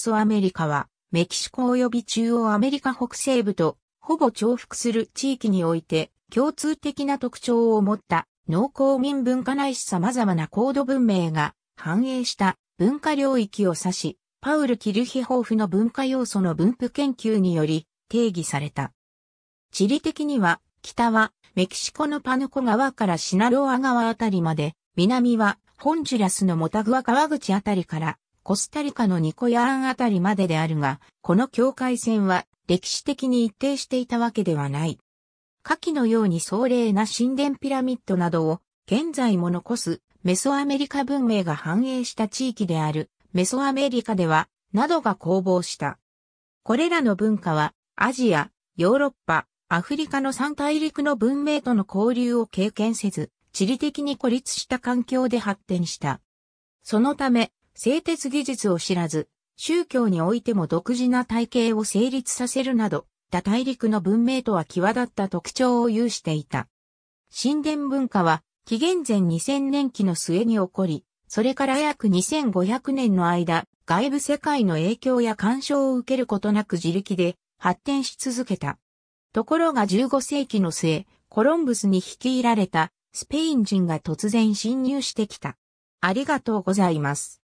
ソアメリカは、メキシコ及び中央アメリカ北西部と、ほぼ重複する地域において、共通的な特徴を持った農耕民文化ないし様々な高度文明が繁栄した文化領域を指し、パウル・キルヒホーフの文化要素の分布研究により定義された。地理的には、北はメキシコのパヌコ川からシナロア川あたりまで、南はホンジュラスのモタグア川口あたりからコスタリカのニコヤーンあたりまでであるが、この境界線は歴史的に一定していたわけではない。下記のように壮麗な神殿ピラミッドなどを現在も残すメソアメリカ文明が繁栄した地域であるメソアメリカではなどが攻防した。これらの文化はアジア、ヨーロッパ、アフリカの三大陸の文明との交流を経験せず、地理的に孤立した環境で発展した。そのため、製鉄技術を知らず、宗教においても独自な体系を成立させるなど、他大陸の文明とは際立った特徴を有していた。神殿文化は、紀元前2000年期の末に起こり、それから約2500年の間、外部世界の影響や干渉を受けることなく自力で発展し続けた。ところが15世紀の末、コロンブスに率いられたスペイン人が突然侵入してきた。ありがとうございます。